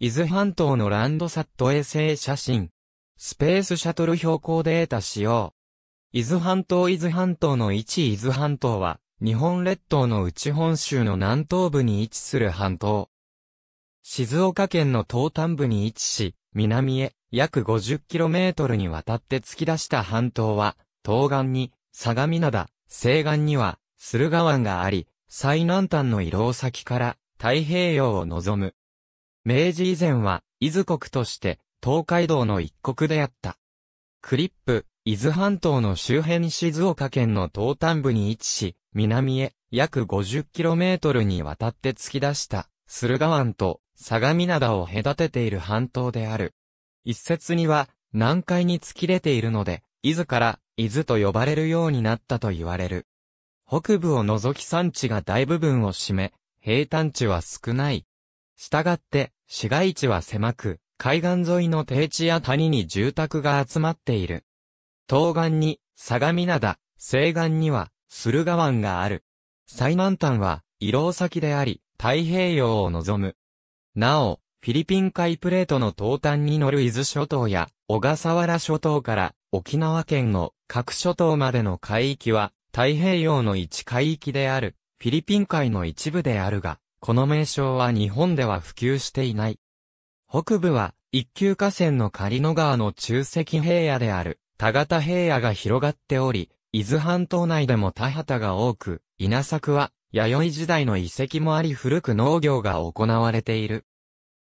伊豆半島のランドサット衛星写真。スペースシャトル標高データ使用。伊豆半島伊豆半島の置伊豆半島は、日本列島の内本州の南東部に位置する半島。静岡県の東端部に位置し、南へ約 50km にわたって突き出した半島は、東岸に相模灘、西岸には駿河湾があり、最南端の移動先から太平洋を望む明治以前は、伊豆国として、東海道の一国であった。クリップ、伊豆半島の周辺静岡県の東端部に位置し、南へ約 50km にわたって突き出した駿河湾と相模灘を隔てている半島である。一説には南海に突き出ているので、伊豆から伊豆と呼ばれるようになったと言われる。北部を除き山地が大部分を占め、平坦地は少ない。したがって、市街地は狭く、海岸沿いの低地や谷に住宅が集まっている。東岸に、相模灘、西岸には、駿河湾がある。最南端は、移動先であり、太平洋を望む。なお、フィリピン海プレートの東端に乗る伊豆諸島や、小笠原諸島から沖縄県の各諸島までの海域は、太平洋の一海域である、フィリピン海の一部であるが、この名称は日本では普及していない。北部は、一級河川の狩野川の中石平野である、田形平野が広がっており、伊豆半島内でも田畑が多く、稲作は、弥生時代の遺跡もあり古く農業が行われている。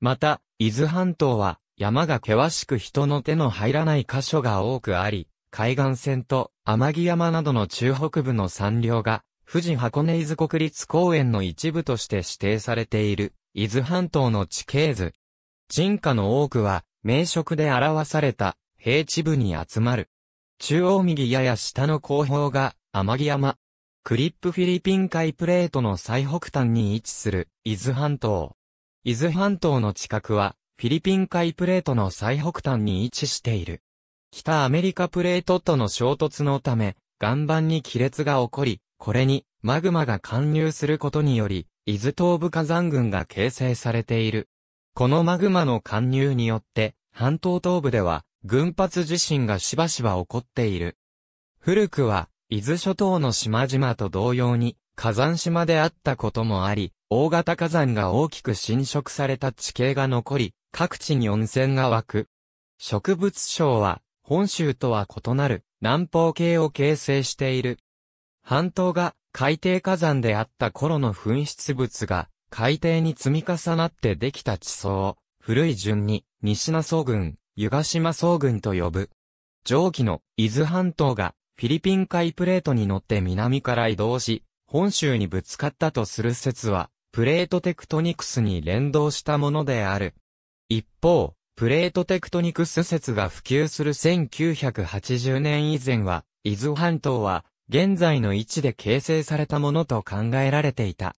また、伊豆半島は、山が険しく人の手の入らない箇所が多くあり、海岸線と天城山などの中北部の山稜が富士箱根伊豆国立公園の一部として指定されている、伊豆半島の地形図。人家の多くは、名色で表された、平地部に集まる。中央右やや下の後方が、天城山。クリップフィリピン海プレートの最北端に位置する、伊豆半島。伊豆半島の近くは、フィリピン海プレートの最北端に位置している。北アメリカプレートとの衝突のため、岩盤に亀裂が起こり、これに、マグマが貫入することにより、伊豆東部火山群が形成されている。このマグマの貫入によって、半島東部では、群発地震がしばしば起こっている。古くは、伊豆諸島の島々と同様に、火山島であったこともあり、大型火山が大きく侵食された地形が残り、各地に温泉が湧く。植物省は、本州とは異なる、南方系を形成している。半島が海底火山であった頃の噴出物が海底に積み重なってできた地層を古い順に西那総群、湯ヶ島総群と呼ぶ。上記の伊豆半島がフィリピン海プレートに乗って南から移動し、本州にぶつかったとする説は、プレートテクトニクスに連動したものである。一方、プレートテクトニクス説が普及する1980年以前は、伊豆半島は現在の位置で形成されたものと考えられていた。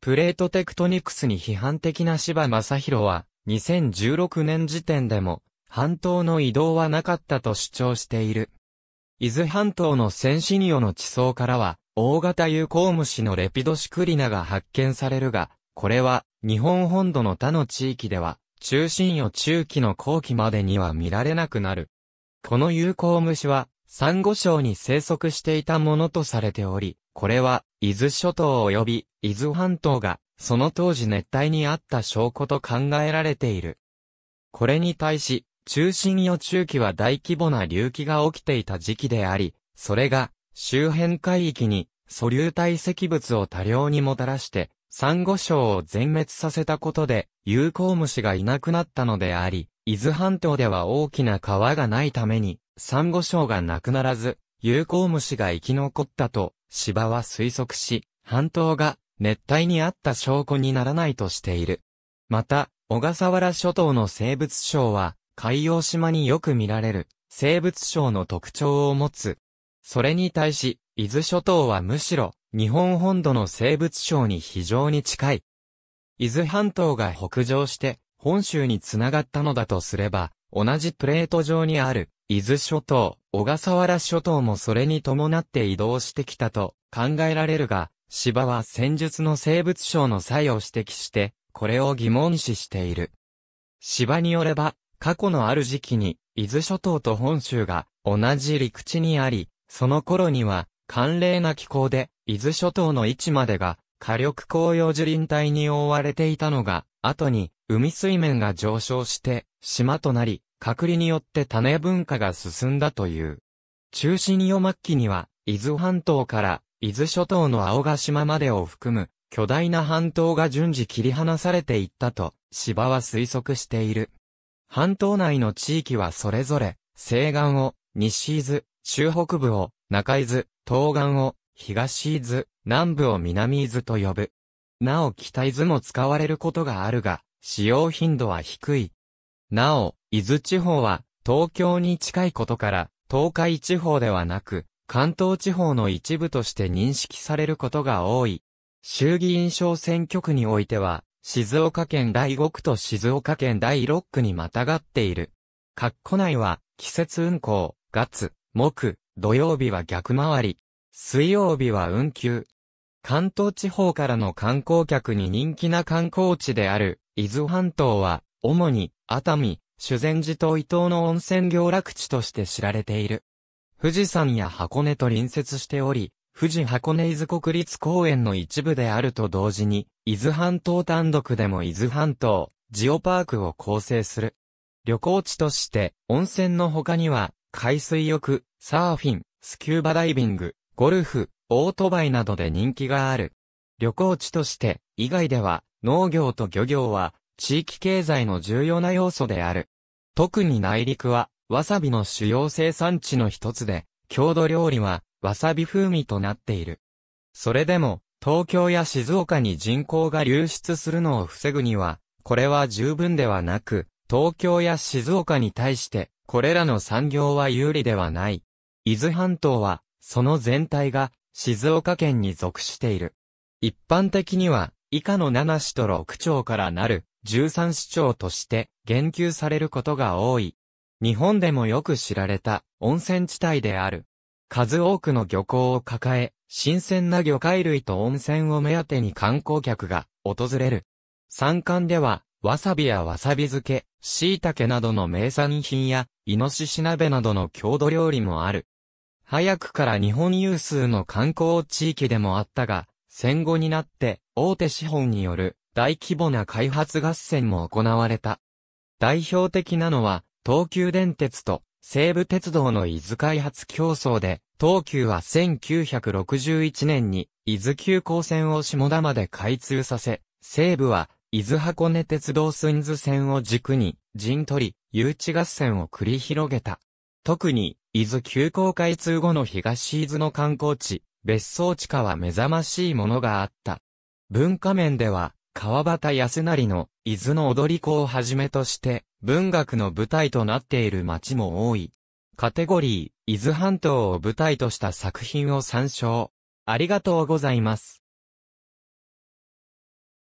プレートテクトニクスに批判的な柴正宏は、2016年時点でも、半島の移動はなかったと主張している。伊豆半島のセンシニオの地層からは、大型有効虫のレピドシクリナが発見されるが、これは、日本本土の他の地域では、中心よ、中期の後期までには見られなくなる。この有効虫は、サンゴ礁に生息していたものとされており、これは、伊豆諸島及び伊豆半島が、その当時熱帯にあった証拠と考えられている。これに対し、中心予中期は大規模な隆起が起きていた時期であり、それが、周辺海域に、素流体積物を多量にもたらして、サンゴ礁を全滅させたことで、有効虫がいなくなったのであり、伊豆半島では大きな川がないために、サンゴ礁がなくならず、有効虫が生き残ったと、芝は推測し、半島が熱帯にあった証拠にならないとしている。また、小笠原諸島の生物礁は、海洋島によく見られる、生物礁の特徴を持つ。それに対し、伊豆諸島はむしろ、日本本土の生物礁に非常に近い。伊豆半島が北上して、本州につながったのだとすれば、同じプレート上にある、伊豆諸島、小笠原諸島もそれに伴って移動してきたと考えられるが、芝は戦術の生物省の際を指摘して、これを疑問視している。芝によれば、過去のある時期に、伊豆諸島と本州が同じ陸地にあり、その頃には、寒冷な気候で、伊豆諸島の位置までが、火力紅葉樹林帯に覆われていたのが、後に、海水面が上昇して、島となり、隔離によって種文化が進んだという。中心世末期には、伊豆半島から伊豆諸島の青ヶ島までを含む巨大な半島が順次切り離されていったと、芝は推測している。半島内の地域はそれぞれ、西岸を、西伊豆、中北部を、中伊豆、東岸を、東伊豆、南部を南伊豆と呼ぶ。なお北伊豆も使われることがあるが、使用頻度は低い。なお、伊豆地方は、東京に近いことから、東海地方ではなく、関東地方の一部として認識されることが多い。衆議院小選挙区においては、静岡県第5区と静岡県第6区にまたがっている。括弧内は、季節運行、月、木、土曜日は逆回り、水曜日は運休。関東地方からの観光客に人気な観光地である、伊豆半島は、主に熱海、修善寺と伊東の温泉行楽地として知られている。富士山や箱根と隣接しており、富士箱根伊豆国立公園の一部であると同時に、伊豆半島単独でも伊豆半島、ジオパークを構成する。旅行地として、温泉の他には、海水浴、サーフィン、スキューバダイビング、ゴルフ、オートバイなどで人気がある。旅行地として、以外では、農業と漁業は、地域経済の重要な要素である。特に内陸は、わさびの主要生産地の一つで、郷土料理は、わさび風味となっている。それでも、東京や静岡に人口が流出するのを防ぐには、これは十分ではなく、東京や静岡に対して、これらの産業は有利ではない。伊豆半島は、その全体が、静岡県に属している。一般的には、以下の7市と6町からなる、13市長として言及されることが多い。日本でもよく知られた温泉地帯である。数多くの漁港を抱え、新鮮な魚介類と温泉を目当てに観光客が訪れる。山間では、わさびやわさび漬け、椎茸などの名産品や、イノシシ鍋などの郷土料理もある。早くから日本有数の観光地域でもあったが、戦後になって大手資本による大規模な開発合戦も行われた。代表的なのは、東急電鉄と西武鉄道の伊豆開発競争で、東急は1961年に伊豆急行線を下田まで開通させ、西武は伊豆箱根鉄道スンズ線を軸に陣取り、誘致合戦を繰り広げた。特に、伊豆急行開通後の東伊豆の観光地、別荘地下は目覚ましいものがあった。文化面では、川端康成の伊豆の踊り子をはじめとして、文学の舞台となっている町も多い。カテゴリー、伊豆半島を舞台とした作品を参照。ありがとうございます。